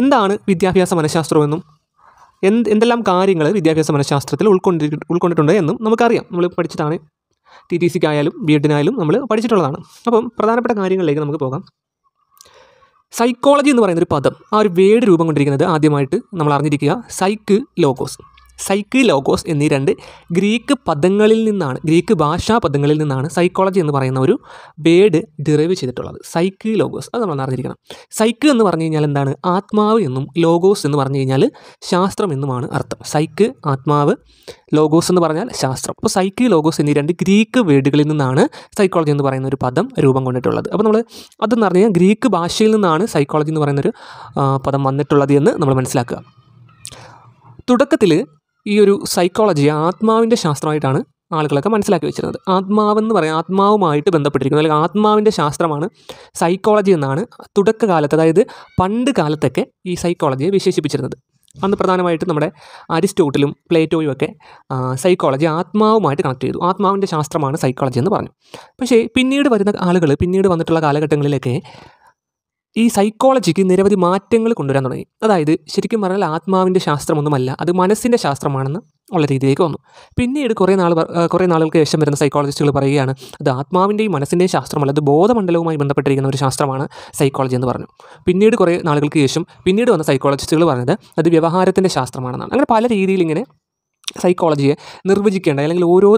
എന്താണ് വിദ്യാഭ്യാസ മനഃശാസ്ത്രമെന്നും എന്ത് എന്തെല്ലാം കാര്യങ്ങൾ വിദ്യാഭ്യാസ മനഃശാസ്ത്രത്തിൽ ഉൾക്കൊണ്ടി ഉൾക്കൊണ്ടിട്ടുണ്ട് എന്നും നമുക്കറിയാം നമ്മൾ പഠിച്ചിട്ടാണ് ടി ടി സിക്കായാലും ബി എഡിനായാലും നമ്മൾ പഠിച്ചിട്ടുള്ളതാണ് അപ്പം പ്രധാനപ്പെട്ട കാര്യങ്ങളിലേക്ക് നമുക്ക് പോകാം സൈക്കോളജി എന്ന് പറയുന്നൊരു പദം ആ ഒരു വേഡ് രൂപം കൊണ്ടിരിക്കുന്നത് ആദ്യമായിട്ട് നമ്മൾ അറിഞ്ഞിരിക്കുക സൈക്ക് ലോഗോസ് സൈക്ക് ലോഗോസ് എന്നീ രണ്ട് ഗ്രീക്ക് പദങ്ങളിൽ നിന്നാണ് ഗ്രീക്ക് ഭാഷാ പദങ്ങളിൽ നിന്നാണ് സൈക്കോളജി എന്ന് പറയുന്ന ഒരു വേഡ് ഡിറൈവ് ചെയ്തിട്ടുള്ളത് സൈക്ക് ലോഗോസ് അത് നമ്മൾ അറിഞ്ഞിരിക്കണം സൈക്ക് എന്ന് പറഞ്ഞു കഴിഞ്ഞാൽ എന്താണ് ആത്മാവ് എന്നും ലോഗോസ് എന്ന് പറഞ്ഞു കഴിഞ്ഞാൽ ശാസ്ത്രം എന്നുമാണ് അർത്ഥം സൈക്ക് ആത്മാവ് ലോഗോസ് എന്ന് പറഞ്ഞാൽ ശാസ്ത്രം അപ്പോൾ സൈക്ക് ലോഗോസ് എന്നീ രണ്ട് ഗ്രീക്ക് വേഡുകളിൽ നിന്നാണ് സൈക്കോളജി എന്ന് പറയുന്ന ഒരു പദം രൂപം കൊണ്ടിട്ടുള്ളത് അപ്പോൾ നമ്മൾ അതെന്ന് പറഞ്ഞു കഴിഞ്ഞാൽ ഗ്രീക്ക് ഭാഷയിൽ നിന്നാണ് സൈക്കോളജി എന്ന് പറയുന്നൊരു പദം വന്നിട്ടുള്ളത് എന്ന് നമ്മൾ മനസ്സിലാക്കുക തുടക്കത്തിൽ ഈ ഒരു സൈക്കോളജി ആത്മാവിൻ്റെ ശാസ്ത്രമായിട്ടാണ് ആളുകളൊക്കെ മനസ്സിലാക്കി വെച്ചിരുന്നത് ആത്മാവെന്ന് പറയാം ആത്മാവുമായിട്ട് ബന്ധപ്പെട്ടിരിക്കുന്നത് അല്ലെങ്കിൽ ആത്മാവിൻ്റെ ശാസ്ത്രമാണ് സൈക്കോളജി എന്നാണ് തുടക്കകാലത്ത് അതായത് പണ്ട് കാലത്തൊക്കെ ഈ സൈക്കോളജിയെ വിശേഷിപ്പിച്ചിരുന്നത് അന്ന് പ്രധാനമായിട്ടും നമ്മുടെ അരിസ്റ്റോട്ടിലും പ്ലേറ്റോയും ഒക്കെ സൈക്കോളജി ആത്മാവുമായിട്ട് കണക്ട് ചെയ്തു ആത്മാവിൻ്റെ ശാസ്ത്രമാണ് സൈക്കോളജി എന്ന് പറഞ്ഞു പക്ഷേ പിന്നീട് വരുന്ന ആളുകൾ പിന്നീട് വന്നിട്ടുള്ള കാലഘട്ടങ്ങളിലൊക്കെ ഈ സൈക്കോളജിക്ക് നിരവധി മാറ്റങ്ങൾ കൊണ്ടുവരാൻ തുടങ്ങി അതായത് ശരിക്കും പറഞ്ഞാൽ ആത്മാവിൻ്റെ ശാസ്ത്രമൊന്നുമല്ല അത് മനസ്സിൻ്റെ ശാസ്ത്രമാണെന്ന് ഉള്ള രീതിയിലേക്ക് വന്നു പിന്നീട് കുറേ നാൾ കുറേ നാളുകൾക്ക് ശേഷം വരുന്ന സൈക്കോളജിസ്റ്റുകൾ പറയുകയാണ് അത് ആത്മാവിൻ്റെയും മനസ്സിൻ്റെയും ശാസ്ത്രമല്ല അത് ബോധമണ്ഡലവുമായി ബന്ധപ്പെട്ടിരിക്കുന്ന ഒരു ശാസ്ത്രമാണ് സൈക്കോളജി എന്ന് പറഞ്ഞു പിന്നീട് കുറേ നാളുകൾക്ക് ശേഷം പിന്നീട് വന്ന സൈക്കോളജിസ്റ്റുകൾ പറഞ്ഞത് അത് വ്യവഹാരത്തിൻ്റെ ശാസ്ത്രമാണെന്നാണ് അങ്ങനെ പല രീതിയിൽ ഇങ്ങനെ സൈക്കോളജിയെ നിർവചിക്കേണ്ട അല്ലെങ്കിൽ ഓരോ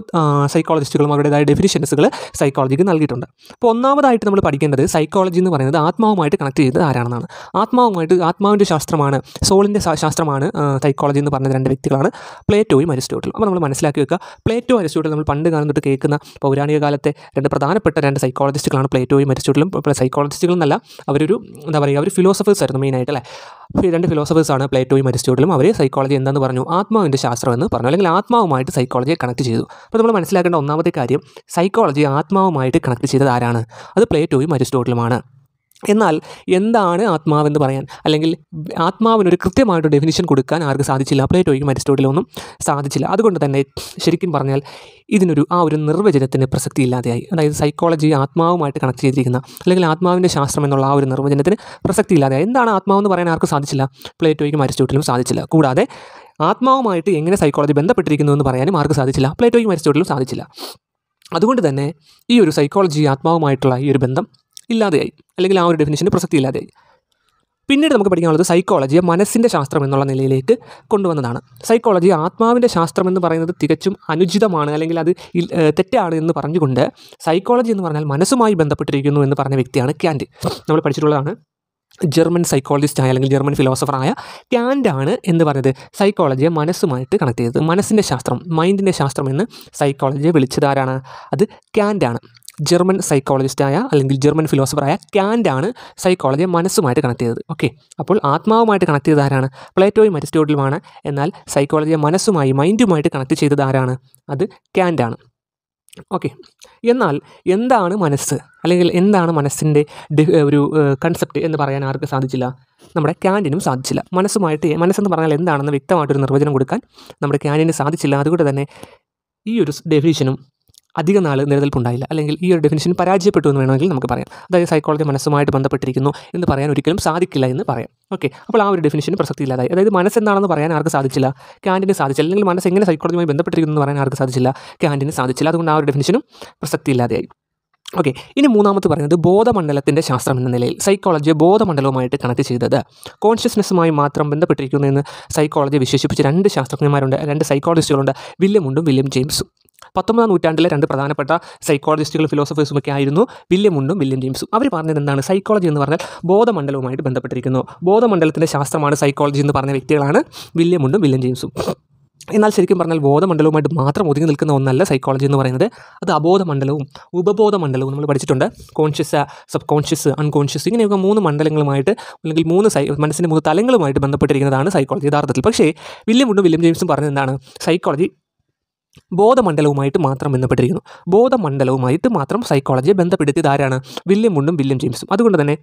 സൈക്കോളജിസ്റ്റുകളും അവരുടേതായ ഡെഫിനിഷൻസുകൾ സൈക്കോളജിക്ക് നൽകിയിട്ടുണ്ട് അപ്പോൾ ഒന്നാമതായിട്ട് നമ്മൾ പഠിക്കേണ്ടത് സൈക്കോളജി എന്ന് പറയുന്നത് ആത്മാവുമായിട്ട് കണക്ട് ചെയ്തത് ആരാണെന്നാണ് ആത്മാവുമായിട്ട് ആത്മാവിൻ്റെ ശാസ്ത്രമാണ് സോളിൻ്റെ ശാസ്ത്രമാണ് സൈക്കോളജി എന്ന് പറഞ്ഞ രണ്ട് വ്യക്തികളാണ് പ്ലേറ്റോയും അരിസ്റ്റോട്ടിലും അപ്പോൾ നമ്മൾ മനസ്സിലാക്കി വെക്കുക പ്ലേറ്റോ അരിസ്റ്റോട്ടിൽ നമ്മൾ പണ്ട് കാലം തൊട്ട് കേൾക്കുന്ന പൗരാണിക കാലത്തെ രണ്ട് പ്രധാനപ്പെട്ട രണ്ട് സൈക്കോളജിസ്റ്റുകളാണ് പ്ലേറ്റോയും അരിസ്റ്റോട്ടിലും സൈക്കോളജിസ്റ്റുകൾ എന്നല്ല അവരൊരു എന്താ പറയുക അവർ ഫിലോസഫേഴ്സ് ആയിരുന്നു മെയിനായിട്ട് അല്ലേ ഈ രണ്ട് ഫിലോസഫേഴ്സാണ് പ്ലേറ്റോയും അരിസ്റ്റോട്ടിലും അവരെ സൈക്കോളജി എന്താണെന്ന് പറഞ്ഞു ആത്മാവിൻ്റെ ശാസ്ത്രമെന്ന് പറഞ്ഞു അല്ലെങ്കിൽ ആത്മാവുമായിട്ട് സൈക്കോളജിയെ കണക്ട് ചെയ്തു അപ്പോൾ നമ്മൾ മനസ്സിലാക്കേണ്ട ഒന്നാമത്തെ കാര്യം സൈക്കോളജി ആത്മാവുമായിട്ട് കണക്ട് ചെയ്തത് ആരാണ് അത് പ്ലേറ്റോയും അരിസ്റ്റോട്ടിലുമാണ് എന്നാൽ എന്താണ് ആത്മാവെന്ന് പറയാൻ അല്ലെങ്കിൽ ആത്മാവിനൊരു കൃത്യമായിട്ട് ഡെഫിനിഷൻ കൊടുക്കാൻ ആർക്ക് സാധിച്ചില്ല പ്ലേറ്റോയ്ക്കും അരിസ്റ്റോട്ടിലൊന്നും സാധിച്ചില്ല അതുകൊണ്ട് തന്നെ ശരിക്കും പറഞ്ഞാൽ ഇതിനൊരു ആ ഒരു നിർവചനത്തിന് പ്രസക്തി ഇല്ലാതെയായി അതായത് സൈക്കോളജി ആത്മാവുമായിട്ട് കണക്ട് ചെയ്തിരിക്കുന്ന അല്ലെങ്കിൽ ആത്മാവിൻ്റെ ശാസ്ത്രം എന്നുള്ള ആ ഒരു നിർവചനത്തിന് പ്രസക്തി ഇല്ലാതെയായി എന്താണ് ആത്മാവെന്ന് പറയാൻ ആർക്കും സാധിച്ചില്ല പ്ലേറ്റോയ്ക്കും അരിസ്റ്റോട്ടിലും സാധിച്ചില്ല കൂടാതെ ആത്മാവുമായിട്ട് എങ്ങനെ സൈക്കോളജി ബന്ധപ്പെട്ടിരിക്കുന്നു എന്ന് പറയാനും ആർക്കും സാധിച്ചില്ല പ്ലേറ്റോയ്ക്കും അരിസ്റ്റോട്ടിലും സാധിച്ചില്ല അതുകൊണ്ട് തന്നെ ഈ ഒരു സൈക്കോളജി ആത്മാവുമായിട്ടുള്ള ഈ ഒരു ബന്ധം ഇല്ലാതെയായി അല്ലെങ്കിൽ ആ ഒരു ഡെഫിനേഷൻ്റെ പ്രസക്തി ഇല്ലാതെയായി പിന്നീട് നമുക്ക് പഠിക്കാനുള്ളത് സൈക്കോളജിയെ മനസ്സിൻ്റെ ശാസ്ത്രം എന്നുള്ള നിലയിലേക്ക് കൊണ്ടുവന്നതാണ് സൈക്കോളജി ആത്മാവിൻ്റെ ശാസ്ത്രം എന്ന് പറയുന്നത് തികച്ചും അനുചിതമാണ് അല്ലെങ്കിൽ അത് തെറ്റാണ് എന്ന് പറഞ്ഞുകൊണ്ട് സൈക്കോളജി എന്ന് പറഞ്ഞാൽ മനസ്സുമായി ബന്ധപ്പെട്ടിരിക്കുന്നു എന്ന് പറഞ്ഞ വ്യക്തിയാണ് ക്യാൻറ്റ് നമ്മൾ പഠിച്ചിട്ടുള്ളതാണ് ജർമ്മൻ സൈക്കോളജിസ്റ്റായ അല്ലെങ്കിൽ ജർമ്മൻ ഫിലോസഫറായ ക്യാൻഡാണ് എന്ന് പറഞ്ഞത് സൈക്കോളജിയെ മനസ്സുമായിട്ട് കണക്ട് ചെയ്തത് മനസ്സിൻ്റെ ശാസ്ത്രം മൈൻഡിൻ്റെ ശാസ്ത്രം എന്ന് സൈക്കോളജിയെ വിളിച്ചതാരാണ് അത് ക്യാൻഡാണ് ജർമ്മൻ സൈക്കോളജിസ്റ്റായ അല്ലെങ്കിൽ ജർമ്മൻ ഫിലോസഫറായ ക്യാൻഡാണ് സൈക്കോളജിയെ മനസ്സുമായിട്ട് കണക്ട് ചെയ്തത് ഓക്കെ അപ്പോൾ ആത്മാവുമായിട്ട് കണക്ട് ചെയ്ത ആരാണ് പ്ലേറ്റോയും അരിസ്റ്റോട്ടിലുമാണ് എന്നാൽ സൈക്കോളജിയെ മനസ്സുമായി മൈൻഡുമായിട്ട് കണക്ട് ചെയ്തത് ആരാണ് അത് ക്യാൻഡാണ് ഓക്കെ എന്നാൽ എന്താണ് മനസ്സ് അല്ലെങ്കിൽ എന്താണ് മനസ്സിൻ്റെ ഒരു കൺസെപ്റ്റ് എന്ന് പറയാൻ ആർക്ക് സാധിച്ചില്ല നമ്മുടെ ക്യാൻറ്റിനും സാധിച്ചില്ല മനസ്സുമായിട്ട് മനസ്സെന്ന് പറഞ്ഞാൽ എന്താണെന്ന് വ്യക്തമായിട്ടൊരു നിർവചനം കൊടുക്കാൻ നമ്മുടെ ക്യാൻറ്റിന് സാധിച്ചില്ല അതുകൊണ്ട് തന്നെ ഈ ഒരു ഡെഫിനിഷനും അധിക നാൾ നിലനിൽപ്പുണ്ടായില്ല അല്ലെങ്കിൽ ഈ ഒരു ഡെഫിനിഷൻ പരാജയപ്പെട്ടു എന്ന് വേണമെങ്കിൽ നമുക്ക് പറയാം അതായത് സൈക്കോളജി മനസ്സുമായിട്ട് ബന്ധപ്പെട്ടിരിക്കുന്നു എന്ന് പറയാൻ ഒരിക്കലും സാധിക്കില്ല എന്ന് പറയാം ഓക്കെ അപ്പോൾ ആ ഒരു ഡെഫിനിഷൻ പ്രസക്തിയില്ലാതായി അതായത് മനസ്സെന്താണെന്ന് പറയാൻ ആർക്ക് സാധിച്ചില്ല കാൻഡിന് സാധിച്ചില്ല അല്ലെങ്കിൽ മനസ്സ് എങ്ങനെ സൈക്കോളജിയുമായി ബന്ധപ്പെട്ടിരിക്കുന്നു എന്ന് പറയാൻ ആർക്ക് സാധിച്ചില്ല കാൻഡിന് സാധിച്ചില്ല അതുകൊണ്ട് ആ ഒരു ഡെഫിനിഷനും പ്രസക്തിയില്ലാതെയായി ഓക്കെ ഇനി മൂന്നാമത്തെ പറയുന്നത് ബോധമണ്ഡലത്തിൻ്റെ ശാസ്ത്രം എന്ന നിലയിൽ സൈക്കോളജി ബോധമണ്ഡലവുമായിട്ട് കണക്ട് ചെയ്തത് കോൺഷ്യസ്നെസ്സുമായി മാത്രം ബന്ധപ്പെട്ടിരിക്കുന്നു എന്ന് സൈക്കോളജി വിശേഷിപ്പിച്ച് രണ്ട് ശാസ്ത്രജ്ഞന്മാരുണ്ട് രണ്ട് സൈക്കോളജിസ്റ്റുകളുണ്ട് വില്യമുണ്ടും വില്യം ജെയിംസും പത്തൊമ്പതാം നൂറ്റാണ്ടിലെ രണ്ട് പ്രധാനപ്പെട്ട സൈക്കോളജിസ്റ്റുകളും ഫിലോസഫേഴ്സും ഒക്കെ ആയിരുന്നു വില്യം മുണ്ടും വില്യം ജെയിംസും അവർ പറഞ്ഞത് എന്താണ് സൈക്കോളജി എന്ന് പറഞ്ഞാൽ ബോധമണ്ഡലവുമായിട്ട് ബന്ധപ്പെട്ടിരിക്കുന്നു ബോധമണ്ഡലത്തിൻ്റെ ശാസ്ത്രമാണ് സൈക്കോളജി എന്ന് പറഞ്ഞ വ്യക്തികളാണ് വില്യം മുണ്ടും വില്യം ജെയിംസും എന്നാൽ ശരിക്കും പറഞ്ഞാൽ ബോധമണ്ഡലവുമായിട്ട് മാത്രം ഒതുങ്ങി നിൽക്കുന്ന ഒന്നല്ല സൈക്കോളജി എന്ന് പറയുന്നത് അത് അബോധമണ്ഡലവും ഉപബോധമണ്ഡലവും നമ്മൾ പഠിച്ചിട്ടുണ്ട് കോൺഷ്യസ് സബ് കോൺഷ്യസ് അൺകോൺഷ്യസ് ഇങ്ങനെയൊക്കെ മൂന്ന് മണ്ഡലങ്ങളുമായിട്ട് അല്ലെങ്കിൽ മൂന്ന് സൈ മനസ്സിൻ്റെ മൂന്ന് തലങ്ങളുമായിട്ട് ബന്ധപ്പെട്ടിരിക്കുന്നതാണ് സൈക്കോളജി യഥാർത്ഥത്തിൽ പക്ഷേ വില്യം മുണ്ടും വില്യം ജെയിംസും പറഞ്ഞത് എന്താണ് സൈക്കോളജി ബോധമണ്ഡലവുമായിട്ട് മാത്രം ബന്ധപ്പെട്ടിരിക്കുന്നു ബോധമണ്ഡലവുമായിട്ട് മാത്രം സൈക്കോളജിയെ ബന്ധപ്പെടുത്തിയത് ആരാണ് വില്യം മുണ്ടും വില്യം ജെയിംസും അതുകൊണ്ട് തന്നെ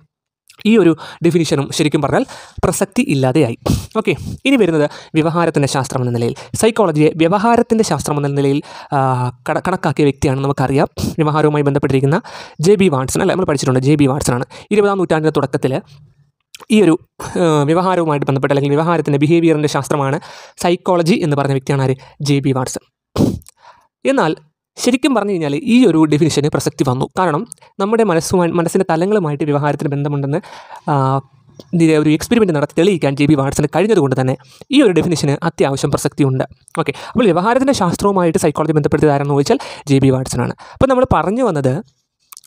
ഈ ഒരു ഡെഫിനിഷനും ശരിക്കും പറഞ്ഞാൽ പ്രസക്തി ഇല്ലാതെയായി ഓക്കെ ഇനി വരുന്നത് വ്യവഹാരത്തിൻ്റെ ശാസ്ത്രം എന്ന നിലയിൽ സൈക്കോളജിയെ വ്യവഹാരത്തിൻ്റെ ശാസ്ത്രം എന്ന നിലയിൽ കണക്കാക്കിയ വ്യക്തിയാണ് നമുക്കറിയാം വ്യവഹാരവുമായി ബന്ധപ്പെട്ടിരിക്കുന്ന ജെ ബി വാട്സൺ അല്ല നമ്മൾ പഠിച്ചിട്ടുണ്ട് ജെ ബി ആണ് ഇരുപതാം നൂറ്റാണ്ടിൻ്റെ തുടക്കത്തിൽ ഈ ഒരു വ്യവഹാരവുമായിട്ട് ബന്ധപ്പെട്ട് അല്ലെങ്കിൽ വ്യവഹാരത്തിൻ്റെ ബിഹേവിയറിൻ്റെ ശാസ്ത്രമാണ് സൈക്കോളജി എന്ന് പറഞ്ഞ വ്യക്തിയാണ് ആര് ജെ ബി വാട്സൺ എന്നാൽ ശരിക്കും പറഞ്ഞു കഴിഞ്ഞാൽ ഈ ഒരു ഡെഫിനിഷന് പ്രസക്തി വന്നു കാരണം നമ്മുടെ മനസ്സുമായി മനസ്സിൻ്റെ തലങ്ങളുമായിട്ട് വ്യവഹാരത്തിന് ബന്ധമുണ്ടെന്ന് ഒരു എക്സ്പെരിമെൻറ്റ് നടത്തി തെളിയിക്കാൻ ജെ ബി വാട്സന് കഴിഞ്ഞതുകൊണ്ട് തന്നെ ഈ ഒരു ഡെഫിനിഷന് അത്യാവശ്യം പ്രസക്തിയുണ്ട് ഓക്കെ അപ്പോൾ വ്യവഹാരത്തിൻ്റെ ശാസ്ത്രവുമായിട്ട് സൈക്കോളജി ബന്ധപ്പെടുത്തിയതാരെന്ന് ചോദിച്ചാൽ ജെ ബി വാട്സനാണ് അപ്പോൾ നമ്മൾ പറഞ്ഞു വന്നത്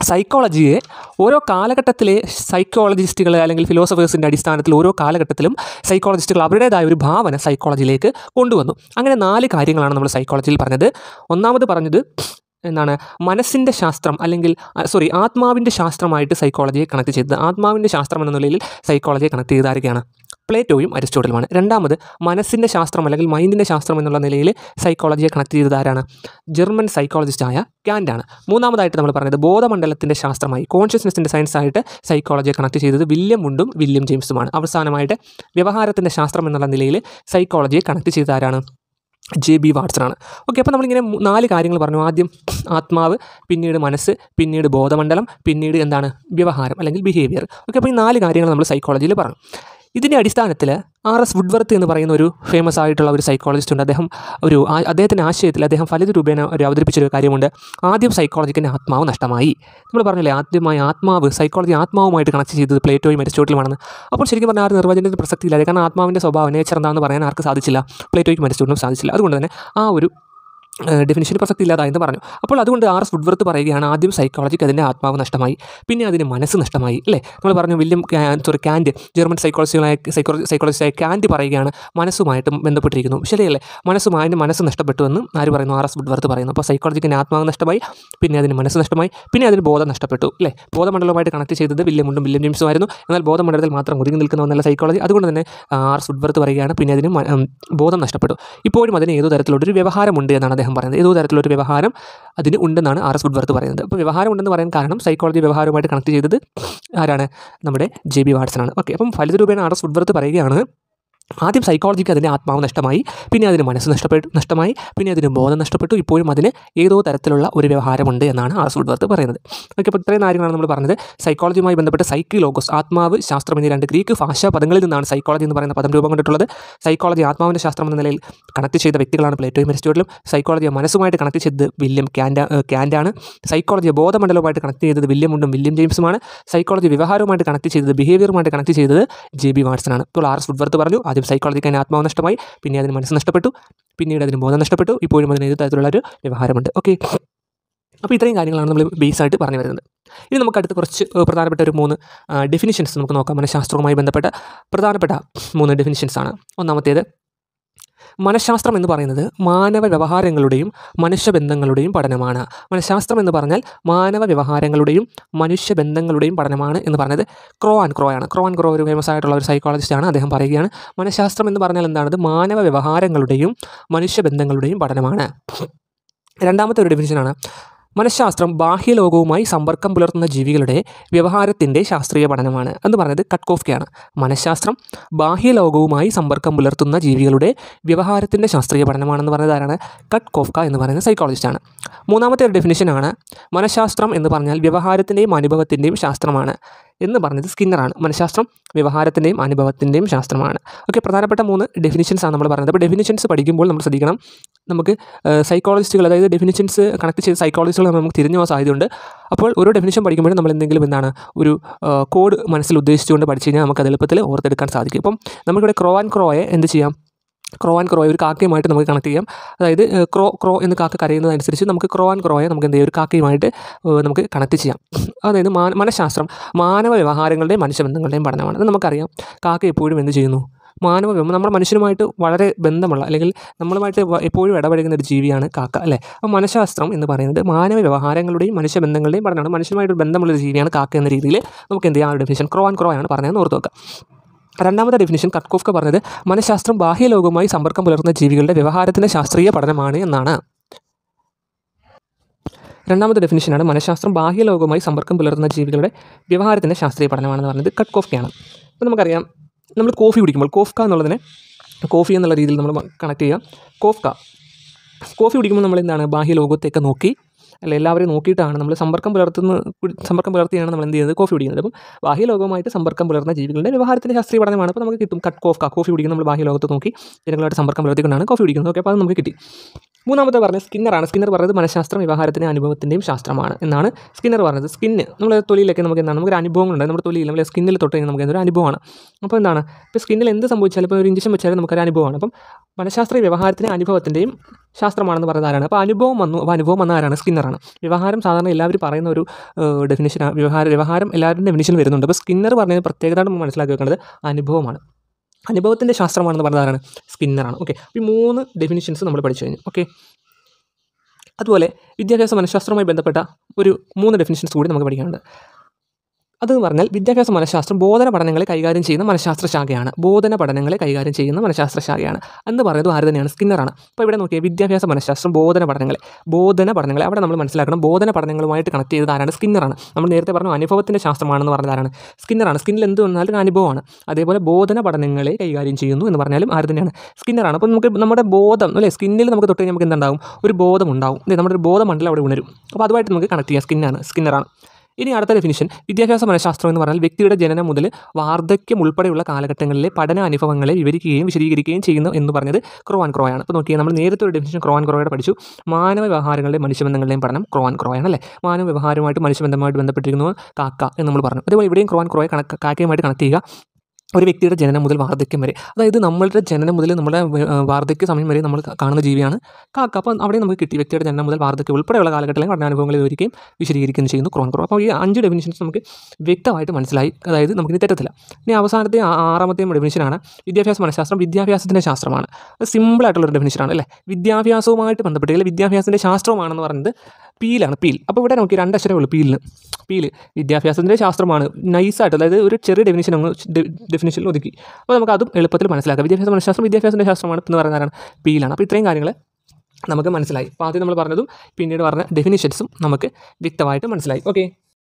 സൈക്കോളജിയെ ഓരോ കാലഘട്ടത്തിലെ സൈക്കോളജിസ്റ്റുകൾ അല്ലെങ്കിൽ ഫിലോസഫേഴ്സിൻ്റെ അടിസ്ഥാനത്തിൽ ഓരോ കാലഘട്ടത്തിലും സൈക്കോളജിസ്റ്റുകൾ അവരുടേതായ ഒരു ഭാവന സൈക്കോളജിയിലേക്ക് കൊണ്ടുവന്നു അങ്ങനെ നാല് കാര്യങ്ങളാണ് നമ്മൾ സൈക്കോളജിയിൽ പറഞ്ഞത് ഒന്നാമത് പറഞ്ഞത് എന്താണ് മനസ്സിൻ്റെ ശാസ്ത്രം അല്ലെങ്കിൽ സോറി ആത്മാവിൻ്റെ ശാസ്ത്രമായിട്ട് സൈക്കോളജിയെ കണക്ട് ചെയ്തത് ആത്മാവിൻ്റെ ശാസ്ത്രം എന്ന നിലയിൽ സൈക്കോളജിയെ കണക്ട് ചെയ്തായിരിക്കുകയാണ് പ്ലേറ്റോയും അരിസ്റ്റോട്ടലുമാണ് രണ്ടാമത് മനസ്സിൻ്റെ ശാസ്ത്രം അല്ലെങ്കിൽ മൈൻഡിൻ്റെ ശാസ്ത്രം എന്നുള്ള നിലയിൽ സൈക്കോളജിയെ കണക്ട് ചെയ്തത് ആരാണ് ജർമ്മൻ സൈക്കോളജിസ്റ്റായ ക്യാൻ്റാണ് മൂന്നാമതായിട്ട് നമ്മൾ പറഞ്ഞത് ബോധമണ്ഡലത്തിൻ്റെ ശാസ്ത്രമായി കോൺഷ്യസ്നെസ്സിൻ്റെ സയൻസായിട്ട് സൈക്കോളജിയെ കണക്ട് ചെയ്തത് വില്യം മുണ്ടും വില്യം ജെയിംസുമാണ് അവസാനമായിട്ട് വ്യവഹാരത്തിൻ്റെ ശാസ്ത്രം എന്നുള്ള നിലയിൽ സൈക്കോളജിയെ കണക്ട് ചെയ്തത് ആരാണ് ജെ ബി വാട്സണാണ് ഓക്കെ അപ്പോൾ നമ്മളിങ്ങനെ നാല് കാര്യങ്ങൾ പറഞ്ഞു ആദ്യം ആത്മാവ് പിന്നീട് മനസ്സ് പിന്നീട് ബോധമണ്ഡലം പിന്നീട് എന്താണ് വ്യവഹാരം അല്ലെങ്കിൽ ബിഹേവിയർ ഓക്കെ അപ്പോൾ ഈ നാല് കാര്യങ്ങൾ നമ്മൾ സൈക്കോളജിയിൽ പറഞ്ഞു ഇതിൻ്റെ അടിസ്ഥാനത്തിൽ ആർ എസ് വുഡ്വർത്ത് എന്ന് പറയുന്ന ഒരു ഫേമസ് ആയിട്ടുള്ള ഒരു സൈക്കോളജിസ്റ്റ് ഉണ്ട് അദ്ദേഹം ഒരു അദ്ദേഹത്തിൻ്റെ ആശയത്തിൽ അദ്ദേഹം ഫലിത രൂപേണ ഒരു അവതരിപ്പിച്ചൊരു കാര്യമുണ്ട് ആദ്യം സൈക്കോളജിക്കിൻ്റെ ആത്മാവ് നഷ്ടമായി നമ്മൾ പറഞ്ഞില്ലേ ആദ്യമായി ആത്മാവ് സൈക്കോളജി ആത്മാവുമായിട്ട് കണക്ട് ചെയ്തത് പ്ലേറ്റോയും അരിസ്റ്റോട്ടിലുമാണെന്ന് അപ്പോൾ ശരിക്കും പറഞ്ഞാൽ ആ ഒരു നിർവചനത്തിന് പ്രസക്തിയില്ല കാരണം ആത്മാവിൻ്റെ സ്വഭാവം നേച്ചർ എന്താണെന്ന് പറയാൻ ആർക്ക് സാധിച്ചില്ല പ്ലേറ്റോയ്ക്കും അരിസ്റ്റോട്ടിനും സാധിച്ചില്ല അതുകൊണ്ട് തന്നെ ആ ഒരു ഡെഫിനിഷന് പ്രസക്തി ഇല്ലാതായെന്ന് പറഞ്ഞു അപ്പോൾ അതുകൊണ്ട് ആർ എസ് വുഡ്വർത്ത് പറയുകയാണ് ആദ്യം സൈക്കോളജിക്ക് അതിൻ്റെ ആത്മാവ് നഷ്ടമായി പിന്നെ അതിന് മനസ്സ് നഷ്ടമായി അല്ലേ നമ്മൾ പറഞ്ഞു വില്യം സോറി കാൻഡ് ജർമ്മൻ സൈക്കോളജികളായ സൈക്കോ സൈക്കോളജിയായ കാൻഡ് പറയുകയാണ് മനസ്സുമായിട്ടും ബന്ധപ്പെട്ടിരിക്കുന്നു ശരിയല്ലേ മനസ്സുമായി അതിൻ്റെ മനസ്സ് നഷ്ടപ്പെട്ടു എന്ന് ആര് പറയുന്നു ആർ എസ് വുഡ്വർത്ത് പറയുന്നു അപ്പോൾ സൈക്കോളജിക്കിൻ്റെ ആത്മാവ് നഷ്ടമായി പിന്നെ അതിന് മനസ്സ് നഷ്ടമായി പിന്നെ അതിന് ബോധം നഷ്ടപ്പെട്ടു അല്ലേ ബോധമണ്ഡലവുമായിട്ട് കണക്ട് ചെയ്തത് മുണ്ടും വില്യം ആയിരുന്നു എന്നാൽ ബോധമണ്ഡലത്തിൽ മാത്രം ഒതുങ്ങി നിൽക്കുന്ന ഒന്നല്ല സൈക്കോളജി അതുകൊണ്ട് തന്നെ ആർ എസ് വുഡ്വർത്ത് പറയുകയാണ് പിന്നെ അതിന് ബോധം നഷ്ടപ്പെട്ടു ഇപ്പോഴും അതിന് ഏതു തരത്തിലുള്ളൊരു വ്യവഹാരമുണ്ട് എന്നാണ് അദ്ദേഹം അദ്ദേഹം പറയുന്നത് ഏതോ തരത്തിലൊരു വ്യവഹാരം അതിന് ഉണ്ടെന്നാണ് ആർ എസ് ഗുഡ്വർത്ത് പറയുന്നത് അപ്പോൾ വ്യവഹാരം ഉണ്ടെന്ന് പറയാൻ കാരണം സൈക്കോളജി വ്യവഹാരവുമായിട്ട് കണക്ട് ചെയ്തത് ആരാണ് നമ്മുടെ ജെ ബി വാട്സൺ ആണ് ഓക്കെ അപ്പം രൂപേണ ആർ എസ് ഗുഡ്വർത്ത് പറയുകയാണ് ആദ്യം സൈക്കോളജിക്ക് അതിൻ്റെ ആത്മാവ് നഷ്ടമായി പിന്നെ അതിന് മനസ്സ് നഷ്ടപ്പെട്ടു നഷ്ടമായി പിന്നെ അതിന് ബോധം നഷ്ടപ്പെട്ടു ഇപ്പോഴും അതിന് ഏതോ തരത്തിലുള്ള ഒരു വ്യവഹാരമുണ്ട് എന്നാണ് ആർസുഡ് പറയുന്നത് ഓക്കെ അപ്പോൾ ഇത്രയും കാര്യങ്ങളാണ് നമ്മൾ പറഞ്ഞത് സൈക്കോളജിയുമായി ബന്ധപ്പെട്ട സൈക്കി ലോഗോസ് ആത്മാവ് ശാസ്ത്രം എന്നീ രണ്ട് ഗ്രീക്ക് ഭാഷാ പദങ്ങളിൽ നിന്നാണ് സൈക്കോളജി എന്ന് പറയുന്ന പദം രൂപം കൊണ്ടിട്ടുള്ളത് സൈക്കോളജി ആത്മാവിൻ്റെ ശാസ്ത്രം എന്ന നിലയിൽ കണക്ട് ചെയ്ത വ്യക്തികളാണ് പ്ലേറ്റോയും അരിസ്റ്റോട്ടിലും സൈക്കോളജിയെ മനസ്സുമായിട്ട് കണക്ട് ചെയ്തത് വില്യം ക്യാൻഡ ക്യാൻഡാണ് സൈക്കോളജിയെ ബോധമണ്ഡലവുമായിട്ട് കണക്ട് ചെയ്തത് വില്യമുണ്ടും വില്യം ജെയിംസുമാണ് സൈക്കോളജി വ്യവഹാരവുമായിട്ട് കണക്ട് ചെയ്തത് ബിഹേവിയറുമായിട്ട് കണക്ട് ചെയ്തത് ജെ ബി വാട്സൺ ആണ് ഇപ്പോൾ ആർ എസ് ഫുഡ്വർത്ത് പറഞ്ഞു ആദ്യം ആദ്യം സൈക്കോളജിക്കൽ ആത്മാവ് നഷ്ടമായി പിന്നെ അതിന് മനസ്സ് നഷ്ടപ്പെട്ടു പിന്നീട് അതിന് ബോധം നഷ്ടപ്പെട്ടു ഇപ്പോഴും അതിന് ഏത് തരത്തിലുള്ള ഒരു വ്യവഹാരമുണ്ട് ഓക്കെ അപ്പോൾ ഇത്രയും കാര്യങ്ങളാണ് നമ്മൾ ബേസ് ആയിട്ട് പറഞ്ഞു വരുന്നത് ഇനി നമുക്ക് അടുത്ത കുറച്ച് പ്രധാനപ്പെട്ട ഒരു മൂന്ന് ഡെഫിനിഷൻസ് നമുക്ക് നോക്കാം മനഃശാസ്ത്രവുമായി ബന്ധപ്പെട്ട പ്രധാനപ്പെട്ട മൂന്ന് ഡെഫിനിഷൻസ് ആണ് ഒന്നാമത്തേത് മനഃശാസ്ത്രം എന്ന് പറയുന്നത് മാനവ വ്യവഹാരങ്ങളുടെയും മനുഷ്യബന്ധങ്ങളുടെയും പഠനമാണ് മനഃശാസ്ത്രം എന്ന് പറഞ്ഞാൽ മാനവ വ്യവഹാരങ്ങളുടെയും മനുഷ്യബന്ധങ്ങളുടെയും പഠനമാണ് എന്ന് പറഞ്ഞത് ക്രോ ആൻഡ് ക്രോ ആണ് ക്രോ ആൻഡ് ക്രോ ഒരു ഫേമസ് ആയിട്ടുള്ള ഒരു സൈക്കോളജിസ്റ്റാണ് അദ്ദേഹം പറയുകയാണ് മനഃശാസ്ത്രം എന്ന് പറഞ്ഞാൽ എന്താണത് മാനവ വ്യവഹാരങ്ങളുടെയും മനുഷ്യബന്ധങ്ങളുടെയും പഠനമാണ് രണ്ടാമത്തെ ഒരു ഡെഫിനിഷനാണ് മനഃശാസ്ത്രം ബാഹ്യലോകവുമായി സമ്പർക്കം പുലർത്തുന്ന ജീവികളുടെ വ്യവഹാരത്തിൻ്റെ ശാസ്ത്രീയ പഠനമാണ് എന്ന് പറഞ്ഞത് കട്ട്കോഫ്കയാണ് മനഃശാസ്ത്രം ബാഹ്യലോകവുമായി സമ്പർക്കം പുലർത്തുന്ന ജീവികളുടെ വ്യവഹാരത്തിൻ്റെ ശാസ്ത്രീയ പഠനമാണെന്ന് പറഞ്ഞത് ആരാണ് കട്ട്കോഫ്ക എന്ന് പറയുന്ന സൈക്കോളജിസ്റ്റാണ് മൂന്നാമത്തെ ഒരു ഡെഫിനിഷനാണ് മനഃശാസ്ത്രം എന്ന് പറഞ്ഞാൽ വ്യവഹാരത്തിൻ്റെയും അനുഭവത്തിൻ്റെയും ശാസ്ത്രമാണ് എന്ന് പറഞ്ഞത് സ്കിന്നറാണ് മനഃശാസ്ത്രം വ്യവഹാരത്തിൻ്റെയും അനുഭവത്തിൻ്റെയും ശാസ്ത്രമാണ് ഓക്കെ പ്രധാനപ്പെട്ട മൂന്ന് ഡെഫിനിഷൻസാണ് നമ്മൾ പറയുന്നത് അപ്പോൾ ഡെഫിനിഷൻസ് പഠിക്കുമ്പോൾ നമ്മൾ ശ്രദ്ധിക്കണം നമുക്ക് സൈക്കോളജിസ്റ്റുകൾ അതായത് ഡെഫിനിഷൻസ് കണക്ട് ചെയ്ത സൈക്കോളജിസ്റ്റുകൾ നമുക്ക് തിരിഞ്ഞു പോകാൻ സാധ്യതയുണ്ട് അപ്പോൾ ഓരോ ഡെഫിനിഷൻ പഠിക്കുമ്പോഴും നമ്മൾ എന്തെങ്കിലും എന്താണ് ഒരു കോഡ് മനസ്സിൽ ഉദ്ദേശിച്ചുകൊണ്ട് പഠിച്ചു കഴിഞ്ഞാൽ നമുക്ക് അത് എളുപ്പത്തിൽ ഓർത്തെടുക്കാൻ സാധിക്കും ഇപ്പം നമുക്കിവിടെ ക്രോ ആൻഡ് ക്രോയെ എന്ത് ചെയ്യാം ക്രോ ആൻഡ് ക്രോയെ ഒരു കാക്കയുമായിട്ട് നമുക്ക് കണക്ട് ചെയ്യാം അതായത് ക്രോ ക്രോ എന്ന് കാക്ക കരയുന്നതനുസരിച്ച് നമുക്ക് ക്രോ ആൻഡ് ക്രോയെ നമുക്ക് എന്ത് ചെയ്യാം ഒരു കാക്കയുമായിട്ട് നമുക്ക് കണക്ട് ചെയ്യാം അതായത് മനഃശാസ്ത്രം മാനവ വ്യവഹാരങ്ങളുടെയും മനുഷ്യബന്ധങ്ങളുടെയും പഠനമാണ് അത് നമുക്കറിയാം കാക്ക എപ്പോഴും എന്ത് ചെയ്യുന്നു മാനവ നമ്മുടെ മനുഷ്യനുമായിട്ട് വളരെ ബന്ധമുള്ള അല്ലെങ്കിൽ നമ്മളുമായിട്ട് എപ്പോഴും ഇടപഴകുന്ന ഒരു ജീവിയാണ് കാക്ക അല്ലേ അപ്പോൾ മനഃശാസ്ത്രം എന്ന് പറയുന്നത് മാനവ വ്യവഹാരങ്ങളുടെയും മനുഷ്യബന്ധങ്ങളുടെയും പഠനമാണ് മനുഷ്യനുമായിട്ട് ബന്ധമുള്ള ഒരു ജീവിയാണ് കാക്ക എന്ന രീതിയിൽ നമുക്ക് എന്ത് ചെയ്യാം ആ ഡെഫിനിഷൻ ക്രോ ആൻഡ് ക്രോ ആണ് പറഞ്ഞതെന്ന് ഓർത്ത് വെക്കുക രണ്ടാമത്തെ ഡെഫിനിഷൻ കട്ട്കോഫ്ക പറഞ്ഞത് മനഃശാസ്ത്രം ബാഹ്യ ലോകവുമായി സമ്പർക്കം പുലർത്തുന്ന ജീവികളുടെ വ്യവഹാരത്തിൻ്റെ ശാസ്ത്രീയ പഠനമാണ് എന്നാണ് രണ്ടാമത്തെ ഡെഫിനിഷനാണ് മനഃശാസ്ത്രം ബാഹ്യ ലോകവുമായി സമ്പർക്കം പുലർത്തുന്ന ജീവികളുടെ വ്യവഹാരത്തിൻ്റെ ശാസ്ത്രീയ പഠനമാണെന്ന് പറയുന്നത് കട്ട്കോഫ്കയാണ് അപ്പോൾ നമുക്കറിയാം നമ്മൾ കോഫി കുടിക്കുമ്പോൾ കോഫ്ക എന്നുള്ളതിനെ കോഫി എന്നുള്ള രീതിയിൽ നമ്മൾ കണക്ട് ചെയ്യുക കോഫ്ക കോഫി കുടിക്കുമ്പോൾ നമ്മൾ എന്താണ് ബാഹ്യ ലോകത്തേക്ക് നോക്കി അല്ല എല്ലാവരെയും നോക്കിയിട്ടാണ് നമ്മൾ സമ്പർക്കം പുലർത്തുന്ന സമ്പർക്കം പുലർത്തിയാണ് നമ്മൾ എന്ത് ചെയ്യുന്നത് കോഫി കുടിക്കുന്നത് അപ്പം ബാഹ്യ ലോകവുമായിട്ട് സമ്പർക്കം പുലർത്തുന്ന ജീവികളുടെ വ്യവഹാരത്തിൻ്റെ ശാസ്ത്രീയ പഠനമാണ് അപ്പോൾ നമുക്ക് കിട്ടും കട്ട് കോഫ് കോഫി കുടിക്കുന്നത് നമ്മൾ ബാഹ്യ ലോകത്ത് നോക്കി ജനങ്ങളായിട്ട് സമ്പർക്കം പുലർത്തിക്കൊണ്ടാണ് കോഫി കുടിക്കുന്നത് ഓക്കെ അപ്പോൾ അത് നമുക്ക് കിട്ടി മൂന്നാമത്തെ പറഞ്ഞത് സ്കിന്നറാണ് സ്കിന്നർ പറഞ്ഞത് മനഃശാസ്ത്രം വ്യവഹാരത്തിൻ്റെ അനുഭവത്തിൻ്റെയും ശാസ്ത്രമാണ് എന്നാണ് സ്കിന്നർ പറഞ്ഞത് സ്കിന്ന് നമ്മുടെ തൊലിയിലൊക്കെ നമുക്ക് എന്താണ് നമുക്ക് അനുഭവങ്ങളുണ്ട് നമ്മുടെ തൊലിയിൽ നമ്മുടെ സ്കിന്നിൽ തൊട്ട് കഴിഞ്ഞാൽ നമുക്ക് എന്തൊരു അനുഭവമാണ് അപ്പോൾ എന്താണ് ഇപ്പോൾ സ്കിന്നിൽ എന്ത് സംഭവിച്ചാലും ഇപ്പോൾ ഒരു ഇഞ്ചക്ഷൻ വെച്ചാലും നമുക്കൊരു അനുഭവമാണ് അപ്പം മനഃശാസ്ത്ര വ്യവഹാരത്തിൻ്റെ അനുഭവത്തിൻ്റെയും ശാസ്ത്രമാണെന്ന് പറയുന്നത് ആരാണ് അപ്പോൾ അനുഭവം വന്നു അപ്പോൾ അനുഭവം വന്ന ആരാണ് സ്കിന്നറാണ് വ്യവഹാരം സാധാരണ എല്ലാവരും പറയുന്ന ഒരു ഡെഫിനേഷനാണ് വ്യവഹാര വ്യവഹാരം എല്ലാവരും ഡെഫിനേഷൻ വരുന്നുണ്ട് അപ്പോൾ സ്കിന്നർ പറഞ്ഞത് പ്രത്യേകത നമ്മൾ മനസ്സിലാക്കി വെക്കേണ്ടത് അനുഭവമാണ് അനുഭവത്തിൻ്റെ ശാസ്ത്രമാണെന്ന് പറഞ്ഞത് ആരാണ് സ്കിന്നറാണ് ഓക്കെ ഈ മൂന്ന് ഡെഫിനിഷൻസ് നമ്മൾ പഠിച്ചു കഴിഞ്ഞു ഓക്കെ അതുപോലെ വിദ്യാഭ്യാസ മനഃശാസ്ത്രവുമായി ബന്ധപ്പെട്ട ഒരു മൂന്ന് ഡെഫിനിഷൻസ് കൂടി നമുക്ക് പഠിക്കാനുണ്ട് അതെന്ന് പറഞ്ഞാൽ വിദ്യാഭ്യാസ മനഃശാസ്ത്രം ബോധന പഠനങ്ങളെ കൈകാര്യം ചെയ്യുന്ന മനഃശാസ്ത്ര ശാഖയാണ് ബോധന പഠനങ്ങളെ കൈകാര്യം ചെയ്യുന്ന മനഃശാസ്ത്ര ശാഖയാണ് എന്ന് പറയുന്നത് ആര് തന്നെയാണ് സ്കിന്നറാണ് അപ്പോൾ ഇവിടെ നോക്കിയാൽ വിദ്യാഭ്യാസ മനഃശാസ്ത്രം ബോധന പഠനങ്ങളെ ബോധന പഠനങ്ങളെ അവിടെ നമ്മൾ മനസ്സിലാക്കണം ബോധന പഠനങ്ങളുമായിട്ട് കണക്ട് ചെയ്തത് ആരാണ് സ്കിന്നറാണ് നമ്മൾ നേരത്തെ പറഞ്ഞു അനുഭവത്തിൻ്റെ ശാസ്ത്രമാണെന്ന് പറഞ്ഞത് ആരാണ് സ്കിന്നറാണ് സ്കിന്നിൽ എന്ത് വന്നാലും അനുഭവമാണ് അതേപോലെ ബോധന പഠനങ്ങളെ കൈകാര്യം ചെയ്യുന്നു എന്ന് പറഞ്ഞാലും ആര് തന്നെയാണ് സ്കിന്നറാണ് അപ്പോൾ നമുക്ക് നമ്മുടെ ബോധം അല്ലേ സ്കിന്നിൽ നമുക്ക് തൊട്ട് നമുക്ക് എന്തുണ്ടാവും ഒരു ബോധം ഉണ്ടാവും നമ്മുടെ ഒരു ബോധമണ്ഡലം അവിടെ ഉണരും അപ്പോൾ അതുമായിട്ട് നമുക്ക് കണക്ട് ചെയ്യാം സ്കിന്നാണ് സ്കിന്നറാണ് ഇനി അടുത്ത ഡെഫിനിഷൻ വിദ്യാഭ്യാസ മനഃശാസ്ത്രം എന്ന് പറഞ്ഞാൽ വ്യക്തിയുടെ ജനനം മുതൽ വാർദ്ധക്യം ഉൾപ്പെടെയുള്ള കാലഘട്ടങ്ങളിലെ പഠന അനുഭവങ്ങളെ വിവരിക്കുകയും വിശദീകരിക്കുകയും ചെയ്യുന്നു എന്ന് പറഞ്ഞത് ക്രോവാൻ ക്രോയാണ് അപ്പോൾ നോക്കിയാൽ നമ്മൾ നേരത്തെ ഒരു ഡെഫിനിഷൻ ക്രോവാൻ ക്രോയുടെ പഠിച്ചു മാനവ വ്യവഹാരങ്ങളുടെ മനുഷ്യബന്ധങ്ങളുടെയും പഠനം ക്രോവാൻ ക്രോയാണ് അല്ലേ മാനവ വ്യവഹാരമായിട്ട് മനുഷ്യബന്ധമായിട്ട് ബന്ധപ്പെട്ടിരിക്കുന്നു കാക്ക എന്ന് നമ്മൾ പറഞ്ഞു അതുപോലെ ഇവിടെയും ക്രോവാൻ ക്രോയെ കണക്ക് കാക്കയുമായിട്ട് കണക്ട് ചെയ്യുക ഒരു വ്യക്തിയുടെ ജനനം മുതൽ വാർദ്ധക്യം വരെ അതായത് നമ്മളുടെ ജനനം മുതൽ നമ്മുടെ വാർദ്ധക്യ സമയം വരെ നമ്മൾ കാണുന്ന ജീവിയാണ് കാക്ക അപ്പോൾ അവിടെ നമുക്ക് കിട്ടി വ്യക്തിയുടെ ജനനം മുതൽ വാർദ്ധക്യം ഉൾപ്പെടെയുള്ള കാലഘട്ടത്തിലെ പഠനാനുഭവങ്ങൾ വിവരിക്കുകയും വിശദീകരിക്കുകയും ചെയ്യുന്നു ക്രോൺ ക്രോ അപ്പോൾ ഈ അഞ്ച് ഡെഫിനിഷൻസ് നമുക്ക് വ്യക്തമായിട്ട് മനസ്സിലായി അതായത് നമുക്കിനി തെറ്റത്തില്ല ഇനി അവസാനത്തെ ആറാമത്തെ ഡെഫിനിഷനാണ് വിദ്യാഭ്യാസ മനഃശാസ്ത്രം വിദ്യാഭ്യാസത്തിൻ്റെ ശാസ്ത്രമാണ് അത് ഒരു ഡെഫിനിഷനാണ് അല്ലേ വിദ്യാഭ്യാസവുമായിട്ട് ബന്ധപ്പെട്ട് അല്ലെങ്കിൽ വിദ്യാഭ്യാസത്തിൻ്റെ ശാസ്ത്രമാണെന്ന് പറയുന്നത് പീലാണ് പീൽ അപ്പോൾ ഇവിടെ നമുക്ക് രണ്ട് അക്ഷരമുള്ളൂ പീലിന് പീല് വിദ്യാഭ്യാസത്തിൻ്റെ ശാസ്ത്രമാണ് നൈസായിട്ട് അതായത് ഒരു ചെറിയ ഡെഫിനിഷൻ അങ്ങ് ഡെഫിനേഷനിൽ ഒതുക്കി അപ്പോൾ നമുക്ക് അതും എളുപ്പത്തിൽ മനസ്സിലാക്കാം വിദ്യാഭ്യാസ മനഃശാസ്ത്രം വിദ്യാഭ്യാസത്തിൻ്റെ ശാസ്ത്രമാണ് എന്ന് പറയുന്ന പീലാണ് അപ്പോൾ ഇത്രയും കാര്യങ്ങൾ നമുക്ക് മനസ്സിലായി അപ്പോൾ ആദ്യം നമ്മൾ പറഞ്ഞതും പിന്നീട് പറഞ്ഞ ഡെഫിനിഷൻസും നമുക്ക് വ്യക്തമായിട്ട് മനസ്സിലായി ഓക്കെ